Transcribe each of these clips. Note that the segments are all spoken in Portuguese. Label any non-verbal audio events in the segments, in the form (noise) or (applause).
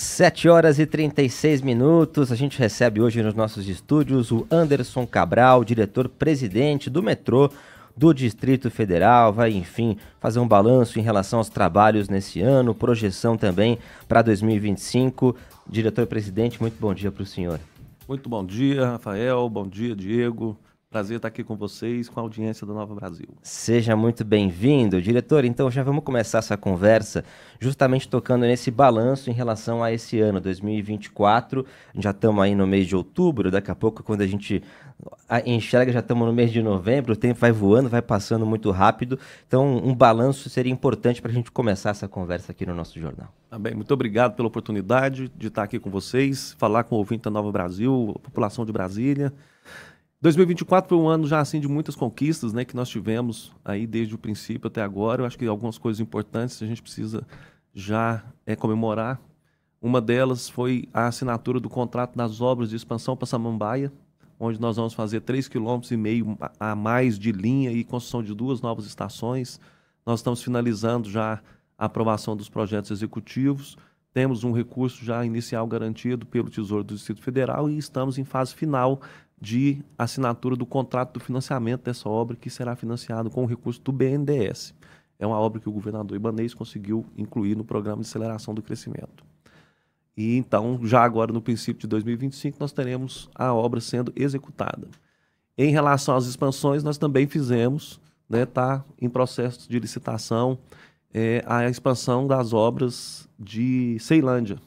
7 horas e 36 minutos. A gente recebe hoje nos nossos estúdios o Anderson Cabral, diretor-presidente do metrô do Distrito Federal. Vai, enfim, fazer um balanço em relação aos trabalhos nesse ano, projeção também para 2025. Diretor-presidente, muito bom dia para o senhor. Muito bom dia, Rafael. Bom dia, Diego. Prazer estar aqui com vocês, com a audiência do Nova Brasil. Seja muito bem-vindo, diretor. Então, já vamos começar essa conversa justamente tocando nesse balanço em relação a esse ano, 2024. Já estamos aí no mês de outubro, daqui a pouco, quando a gente enxerga, já estamos no mês de novembro, o tempo vai voando, vai passando muito rápido. Então, um balanço seria importante para a gente começar essa conversa aqui no nosso jornal. Tá bem, muito obrigado pela oportunidade de estar aqui com vocês, falar com o ouvinte da Nova Brasil, a população de Brasília. 2024 foi um ano já assim de muitas conquistas, né, que nós tivemos aí desde o princípio até agora. Eu acho que algumas coisas importantes a gente precisa já é comemorar. Uma delas foi a assinatura do contrato das obras de expansão para Samambaia, onde nós vamos fazer 3,5 km a mais de linha e construção de duas novas estações. Nós estamos finalizando já a aprovação dos projetos executivos. Temos um recurso já inicial garantido pelo Tesouro do Distrito Federal e estamos em fase final de assinatura do contrato do financiamento dessa obra, que será financiado com o recurso do BNDES. É uma obra que o governador Ibanês conseguiu incluir no programa de aceleração do crescimento. E então, já agora no princípio de 2025, nós teremos a obra sendo executada. Em relação às expansões, nós também fizemos, está né, tá em processo de licitação, é, a expansão das obras de Ceilândia.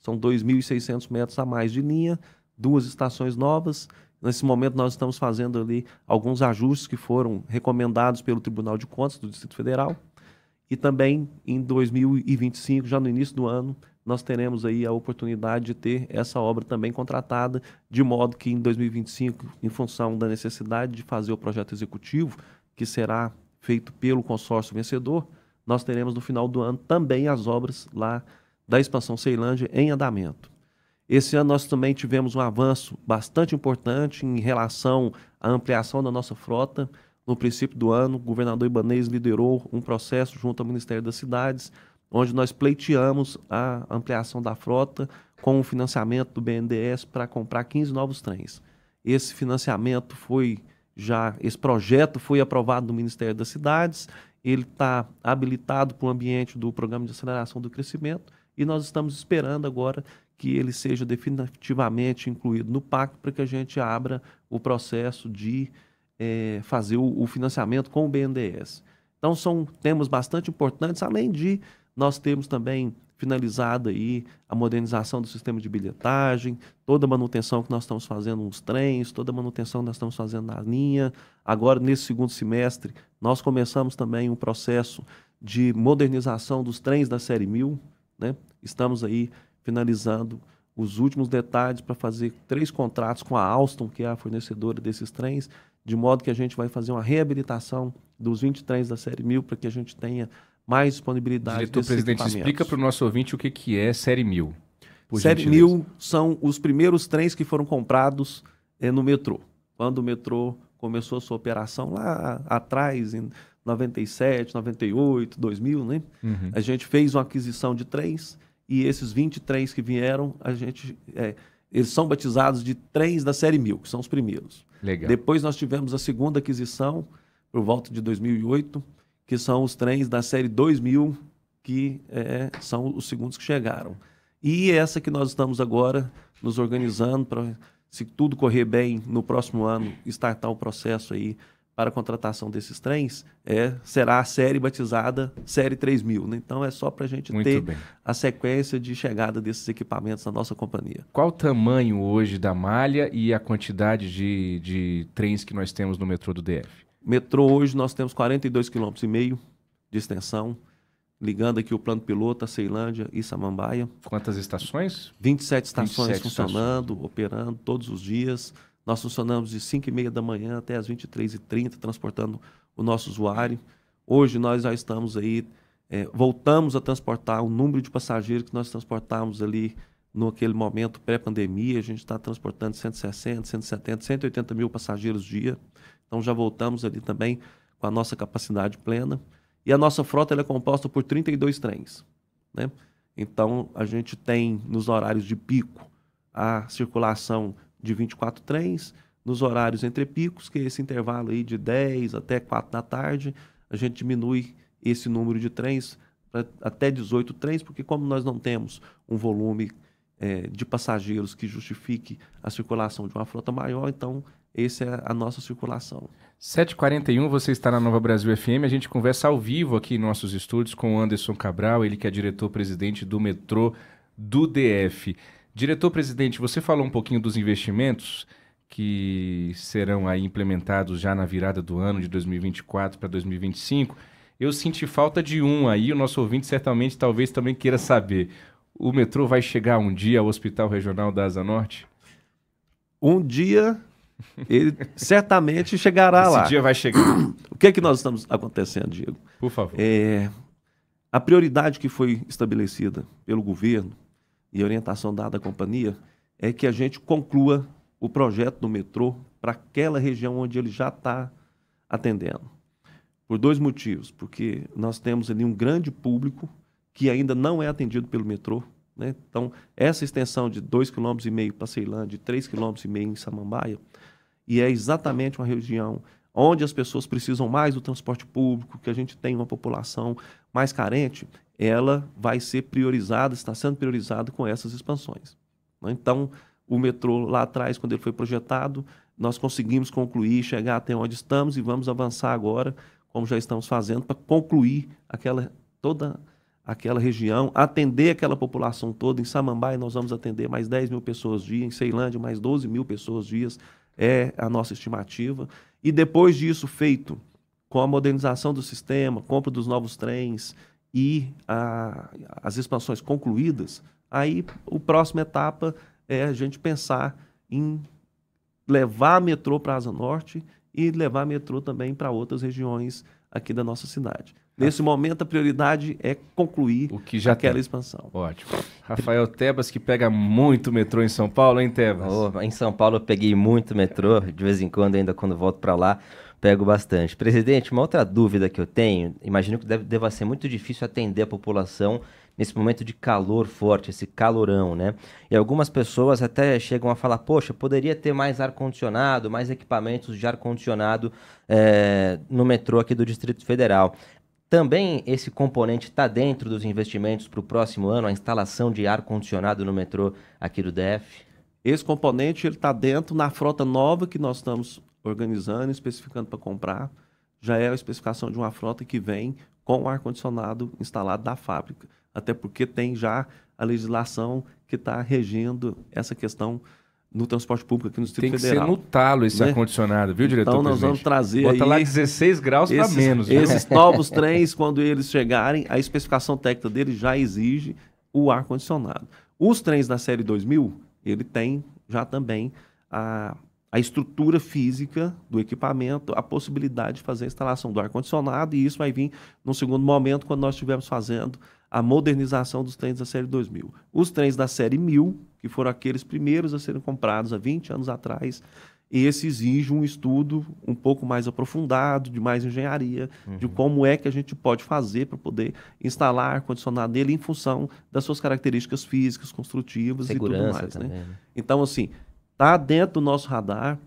São 2.600 metros a mais de linha, duas estações novas. Nesse momento, nós estamos fazendo ali alguns ajustes que foram recomendados pelo Tribunal de Contas do Distrito Federal. E também em 2025, já no início do ano, nós teremos aí a oportunidade de ter essa obra também contratada, de modo que em 2025, em função da necessidade de fazer o projeto executivo, que será feito pelo consórcio vencedor, nós teremos no final do ano também as obras lá da expansão Ceilândia em andamento. Esse ano nós também tivemos um avanço bastante importante em relação à ampliação da nossa frota. No princípio do ano, o governador Ibanez liderou um processo junto ao Ministério das Cidades, onde nós pleiteamos a ampliação da frota com o financiamento do BNDES para comprar 15 novos trens. Esse financiamento foi já, esse projeto foi aprovado no Ministério das Cidades, ele está habilitado para o ambiente do Programa de Aceleração do Crescimento e nós estamos esperando agora que ele seja definitivamente incluído no pacto para que a gente abra o processo de é, fazer o, o, financiamento com o BNDES. Então são temas bastante importantes, além de nós termos também finalizado aí a modernização do sistema de bilhetagem, toda a manutenção que nós estamos fazendo nos trens, toda a manutenção que nós estamos fazendo na linha. Agora, nesse segundo semestre, nós começamos também um processo de modernização dos trens da série 1000. Né? Estamos aí finalizando os últimos detalhes para fazer três contratos com a Alstom, que é a fornecedora desses trens, de modo que a gente vai fazer uma reabilitação dos 20 trens da série 1000 para que a gente tenha mais disponibilidade Diretor presidente, explica para o nosso ouvinte o que, que é série 1000. Série 1000 são os primeiros trens que foram comprados eh, no metrô. Quando o metrô começou a sua operação lá atrás, em 97, 98, 2000, né? Uhum. A gente fez uma aquisição de trens e esses 23 que vieram, a gente é, eles são batizados de três da série mil, que são os primeiros. Legal. Depois nós tivemos a segunda aquisição, por volta de 2008, que são os trens da série 2000, que é, são os segundos que chegaram. E essa que nós estamos agora nos organizando para, se tudo correr bem no próximo ano, startar o processo aí para a contratação desses trens é, será a série batizada Série 3000. Né? Então é só para a gente Muito ter bem. a sequência de chegada desses equipamentos na nossa companhia. Qual o tamanho hoje da malha e a quantidade de, de trens que nós temos no metrô do DF? Metrô hoje nós temos 42,5 km de extensão, ligando aqui o plano piloto, a Ceilândia e Samambaia. Quantas estações? 27 estações 27 funcionando, estações. operando todos os dias. Nós funcionamos de 5 e meia da manhã até as 23h30, transportando o nosso usuário. Hoje nós já estamos aí, é, voltamos a transportar o número de passageiros que nós transportávamos ali no aquele momento pré-pandemia. A gente está transportando 160, 170, 180 mil passageiros dia. Então já voltamos ali também com a nossa capacidade plena. E a nossa frota é composta por 32 trens. Né? Então a gente tem nos horários de pico a circulação de 24 trens, nos horários entre picos, que é esse intervalo aí de 10 até 4 da tarde, a gente diminui esse número de trens para até 18 trens, porque como nós não temos um volume é, de passageiros que justifique a circulação de uma frota maior, então essa é a nossa circulação. 7h41, você está na Nova Brasil FM. A gente conversa ao vivo aqui em nossos estúdios com o Anderson Cabral, ele que é diretor-presidente do metrô do DF. Diretor-presidente, você falou um pouquinho dos investimentos que serão aí implementados já na virada do ano de 2024 para 2025. Eu senti falta de um aí, o nosso ouvinte certamente talvez também queira saber. O metrô vai chegar um dia ao Hospital Regional da Asa Norte? Um dia ele certamente chegará Esse lá. Esse dia vai chegar. O que é que nós estamos acontecendo, Diego? Por favor. É, a prioridade que foi estabelecida pelo governo e orientação dada à companhia é que a gente conclua o projeto do metrô para aquela região onde ele já está atendendo. Por dois motivos. Porque nós temos ali um grande público que ainda não é atendido pelo metrô. Né? Então, essa extensão de 2,5 km para Ceilândia, de 3,5 km em Samambaia, e é exatamente uma região onde as pessoas precisam mais do transporte público, que a gente tem uma população mais carente, ela vai ser priorizada, está sendo priorizada com essas expansões. Né? Então, o metrô lá atrás, quando ele foi projetado, nós conseguimos concluir, chegar até onde estamos e vamos avançar agora, como já estamos fazendo, para concluir aquela toda aquela região, atender aquela população toda. Em Samambaia nós vamos atender mais 10 mil pessoas dia, em Ceilândia mais 12 mil pessoas dias, é a nossa estimativa. E depois disso feito, com a modernização do sistema, compra dos novos trens e a, as expansões concluídas, aí a próxima etapa é a gente pensar em levar metrô para a Asa Norte e levar metrô também para outras regiões aqui da nossa cidade. Tá. Nesse momento, a prioridade é concluir o que já aquela tem. expansão. Ótimo. Rafael Tebas, que pega muito metrô em São Paulo, hein, Tebas? Oh, em São Paulo eu peguei muito metrô, de vez em quando, ainda quando volto para lá, pego bastante. Presidente, uma outra dúvida que eu tenho, imagino que deve, deva ser muito difícil atender a população nesse momento de calor forte, esse calorão, né? E algumas pessoas até chegam a falar, poxa, poderia ter mais ar-condicionado, mais equipamentos de ar-condicionado é, no metrô aqui do Distrito Federal. Também esse componente está dentro dos investimentos para o próximo ano, a instalação de ar-condicionado no metrô aqui do DF? Esse componente está dentro na frota nova que nós estamos organizando, especificando para comprar. Já é a especificação de uma frota que vem com o ar-condicionado instalado da fábrica. Até porque tem já a legislação que está regendo essa questão no transporte público aqui no Distrito Tem que Federal. Tem que ser no talo esse né? ar-condicionado, viu, então, diretor? Então nós vamos trazer Bota lá 16 graus para menos. Né? Esses (laughs) novos trens, quando eles chegarem, a especificação técnica dele já exige o ar-condicionado. Os trens da série 2000, ele tem já também a, a estrutura física do equipamento, a possibilidade de fazer a instalação do ar-condicionado, e isso vai vir num segundo momento, quando nós estivermos fazendo a modernização dos trens da série 2000. Os trens da série 1000, que foram aqueles primeiros a serem comprados há 20 anos atrás, e esse exige um estudo um pouco mais aprofundado, de mais engenharia, uhum. de como é que a gente pode fazer para poder instalar ar-condicionado nele em função das suas características físicas, construtivas Segurança e tudo mais. né? Né? Então, assim, está dentro do nosso radar.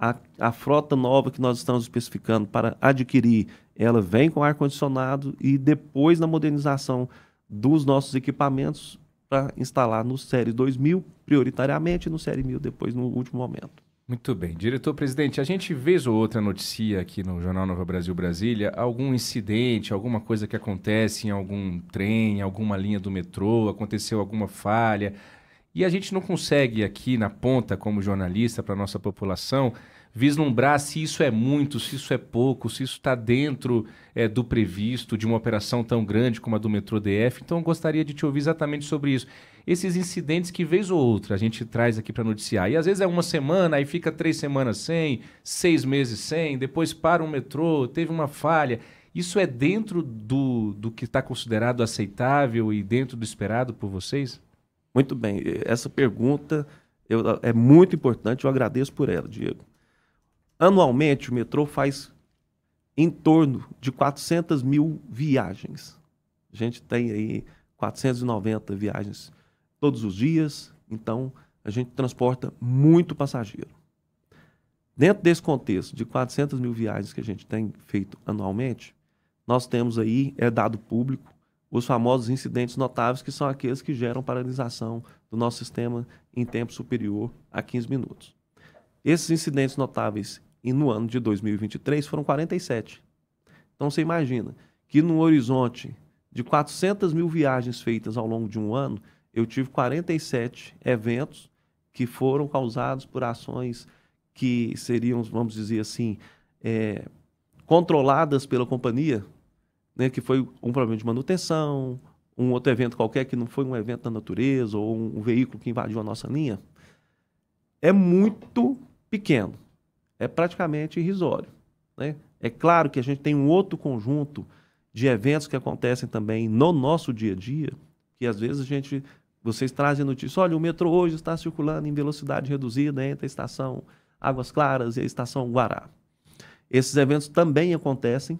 A, a frota nova que nós estamos especificando para adquirir, ela vem com ar-condicionado e depois na modernização dos nossos equipamentos para instalar no Série 2000, prioritariamente, no Série 1000 depois, no último momento. Muito bem. Diretor-presidente, a gente vez ou outra noticia aqui no Jornal Nova Brasil Brasília algum incidente, alguma coisa que acontece em algum trem, alguma linha do metrô, aconteceu alguma falha. E a gente não consegue aqui na ponta, como jornalista, para a nossa população, vislumbrar se isso é muito, se isso é pouco, se isso está dentro é, do previsto de uma operação tão grande como a do metrô DF. Então, eu gostaria de te ouvir exatamente sobre isso. Esses incidentes que, vez ou outra, a gente traz aqui para noticiar. E às vezes é uma semana, aí fica três semanas sem, seis meses sem, depois para um metrô, teve uma falha. Isso é dentro do, do que está considerado aceitável e dentro do esperado por vocês? Muito bem. Essa pergunta eu, é muito importante, eu agradeço por ela, Diego. Anualmente, o metrô faz em torno de 400 mil viagens. A gente tem aí 490 viagens todos os dias, então a gente transporta muito passageiro. Dentro desse contexto de 400 mil viagens que a gente tem feito anualmente, nós temos aí, é dado público, os famosos incidentes notáveis, que são aqueles que geram paralisação do nosso sistema em tempo superior a 15 minutos. Esses incidentes notáveis, e no ano de 2023 foram 47. Então você imagina que no horizonte de 400 mil viagens feitas ao longo de um ano, eu tive 47 eventos que foram causados por ações que seriam, vamos dizer assim, é, controladas pela companhia, né, que foi um problema de manutenção, um outro evento qualquer que não foi um evento da natureza ou um, um veículo que invadiu a nossa linha, é muito pequeno é praticamente irrisório. Né? É claro que a gente tem um outro conjunto de eventos que acontecem também no nosso dia a dia, que às vezes a gente, vocês trazem notícias, olha, o metrô hoje está circulando em velocidade reduzida entre a estação Águas Claras e a estação Guará. Esses eventos também acontecem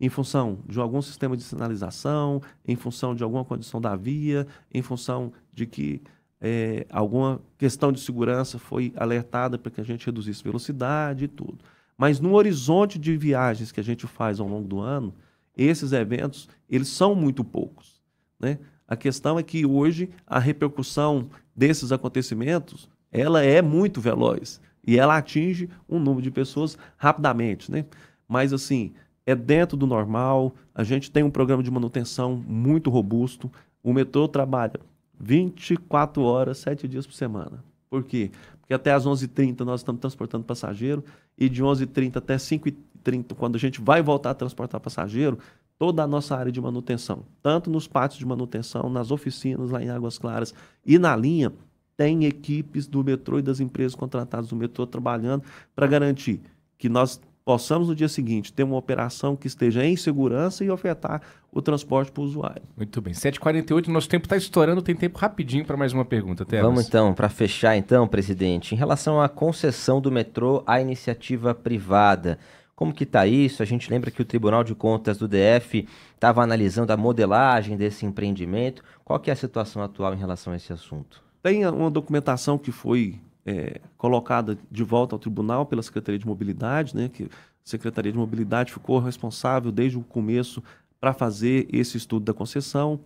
em função de algum sistema de sinalização, em função de alguma condição da via, em função de que é, alguma questão de segurança foi alertada para que a gente reduzisse velocidade e tudo. Mas no horizonte de viagens que a gente faz ao longo do ano, esses eventos eles são muito poucos, né? A questão é que hoje a repercussão desses acontecimentos ela é muito veloz e ela atinge um número de pessoas rapidamente, né? Mas assim é dentro do normal. A gente tem um programa de manutenção muito robusto. O metrô trabalha 24 horas, 7 dias por semana. Por quê? Porque até às 11h30 nós estamos transportando passageiro e de 11h30 até 5h30, quando a gente vai voltar a transportar passageiro, toda a nossa área de manutenção, tanto nos pátios de manutenção, nas oficinas lá em Águas Claras e na linha, tem equipes do metrô e das empresas contratadas do metrô trabalhando para garantir que nós possamos no dia seguinte ter uma operação que esteja em segurança e ofertar o transporte para o usuário. Muito bem. 7h48, nosso tempo está estourando, tem tempo rapidinho para mais uma pergunta, Telas. Vamos então, para fechar então, presidente, em relação à concessão do metrô à iniciativa privada. Como que está isso? A gente lembra que o Tribunal de Contas do DF estava analisando a modelagem desse empreendimento. Qual que é a situação atual em relação a esse assunto? Tem uma documentação que foi é, colocada de volta ao tribunal pela Secretaria de Mobilidade, né, que a Secretaria de Mobilidade ficou responsável desde o começo para fazer esse estudo da concessão.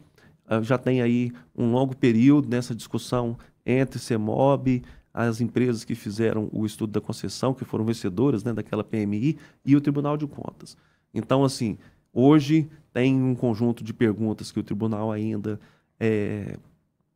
Uh, já tem aí um longo período nessa discussão entre CEMOB, as empresas que fizeram o estudo da concessão, que foram vencedoras né, daquela PMI, e o Tribunal de Contas. Então, assim, hoje tem um conjunto de perguntas que o tribunal ainda está é,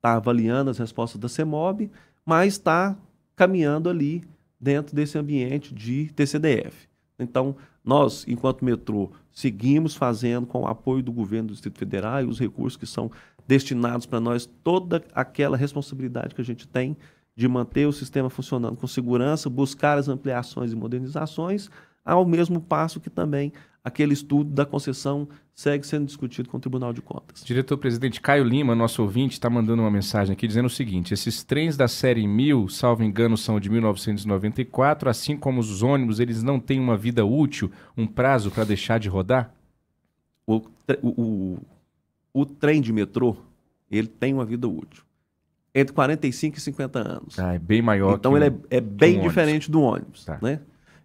tá avaliando as respostas da CEMOB, mas está caminhando ali dentro desse ambiente de TCDF. Então, nós, enquanto metrô, seguimos fazendo com o apoio do governo do Distrito Federal e os recursos que são destinados para nós, toda aquela responsabilidade que a gente tem de manter o sistema funcionando com segurança, buscar as ampliações e modernizações, ao mesmo passo que também aquele estudo da concessão segue sendo discutido com o Tribunal de Contas. Diretor-presidente Caio Lima, nosso ouvinte, está mandando uma mensagem aqui dizendo o seguinte: esses trens da série 1000, salvo engano, são de 1994, assim como os ônibus, eles não têm uma vida útil, um prazo para deixar de rodar? O, o, o, o trem de metrô, ele tem uma vida útil entre 45 e 50 anos. Ah, é bem maior. Então ele é, um, é, é, bem um diferente ônibus. do ônibus, tá. né?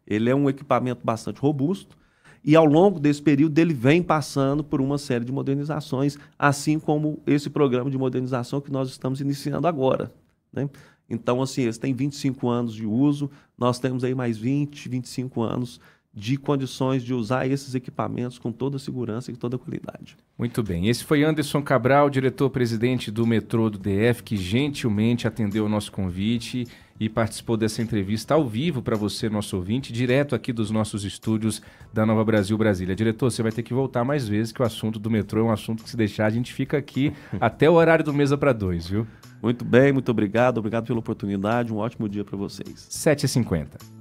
Ele é um equipamento bastante robusto e ao longo desse período, ele vem passando por uma série de modernizações, assim como esse programa de modernização que nós estamos iniciando agora. Né? Então, assim, eles têm 25 anos de uso, nós temos aí mais 20, 25 anos de condições de usar esses equipamentos com toda segurança e toda qualidade. Muito bem. Esse foi Anderson Cabral, diretor-presidente do metrô do DF, que gentilmente atendeu o nosso convite e participou dessa entrevista ao vivo para você, nosso ouvinte, direto aqui dos nossos estúdios da Nova Brasil Brasília. Diretor, você vai ter que voltar mais vezes, que o assunto do metrô é um assunto que se deixar a gente fica aqui (laughs) até o horário do Mesa para Dois, viu? Muito bem, muito obrigado. Obrigado pela oportunidade. Um ótimo dia para vocês. 7h50.